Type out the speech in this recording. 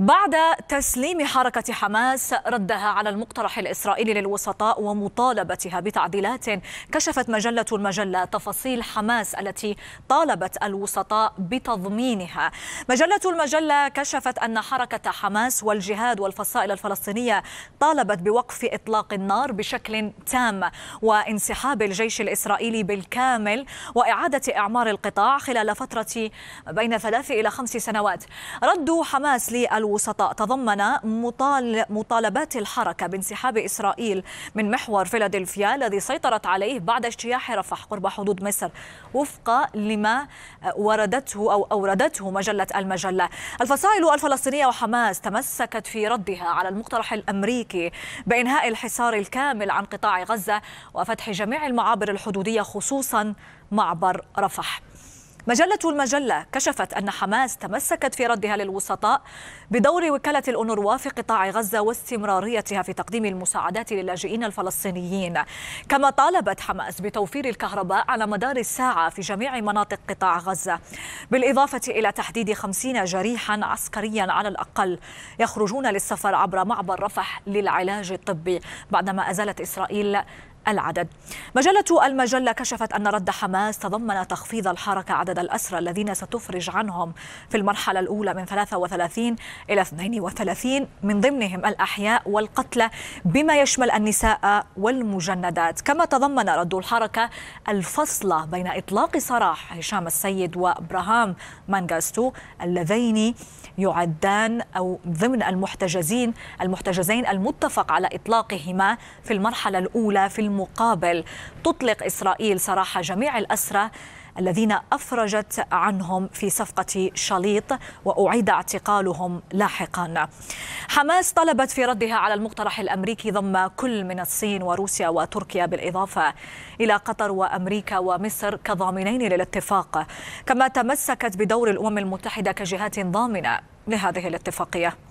بعد تسليم حركة حماس ردها على المقترح الإسرائيلي للوسطاء ومطالبتها بتعديلات كشفت مجلة المجلة تفاصيل حماس التي طالبت الوسطاء بتضمينها مجلة المجلة كشفت أن حركة حماس والجهاد والفصائل الفلسطينية طالبت بوقف إطلاق النار بشكل تام وانسحاب الجيش الإسرائيلي بالكامل وإعادة إعمار القطاع خلال فترة بين ثلاث إلى خمس سنوات رد حماس للوسطاء الوسطاء تضمن مطالبات الحركة بانسحاب إسرائيل من محور فيلادلفيا الذي سيطرت عليه بعد اجتياح رفح قرب حدود مصر وفق لما وردته أو أوردته مجلة المجلة الفصائل الفلسطينية وحماس تمسكت في ردها على المقترح الأمريكي بإنهاء الحصار الكامل عن قطاع غزة وفتح جميع المعابر الحدودية خصوصا معبر رفح مجلة المجلة كشفت أن حماس تمسكت في ردها للوسطاء بدور وكالة الأونروا في قطاع غزة واستمراريتها في تقديم المساعدات للاجئين الفلسطينيين كما طالبت حماس بتوفير الكهرباء على مدار الساعة في جميع مناطق قطاع غزة بالإضافة إلى تحديد خمسين جريحا عسكريا على الأقل يخرجون للسفر عبر معبر رفح للعلاج الطبي بعدما أزالت إسرائيل العدد مجلة المجلة كشفت أن رد حماس تضمن تخفيض الحركة عدد الأسرى الذين ستفرج عنهم في المرحلة الأولى من 33 إلى 32 من ضمنهم الأحياء والقتلى بما يشمل النساء والمجندات كما تضمن رد الحركة الفصل بين إطلاق سراح هشام السيد وإبراهام مانغاستو اللذين يعدان أو ضمن المحتجزين المحتجزين المتفق على إطلاقهما في المرحلة الأولى في الم مقابل تطلق إسرائيل سراح جميع الأسرى الذين افرجت عنهم في صفقه شليط واعيد اعتقالهم لاحقا. حماس طلبت في ردها على المقترح الامريكي ضم كل من الصين وروسيا وتركيا بالاضافه الى قطر وامريكا ومصر كضامنين للاتفاق، كما تمسكت بدور الامم المتحده كجهات ضامنه لهذه الاتفاقيه.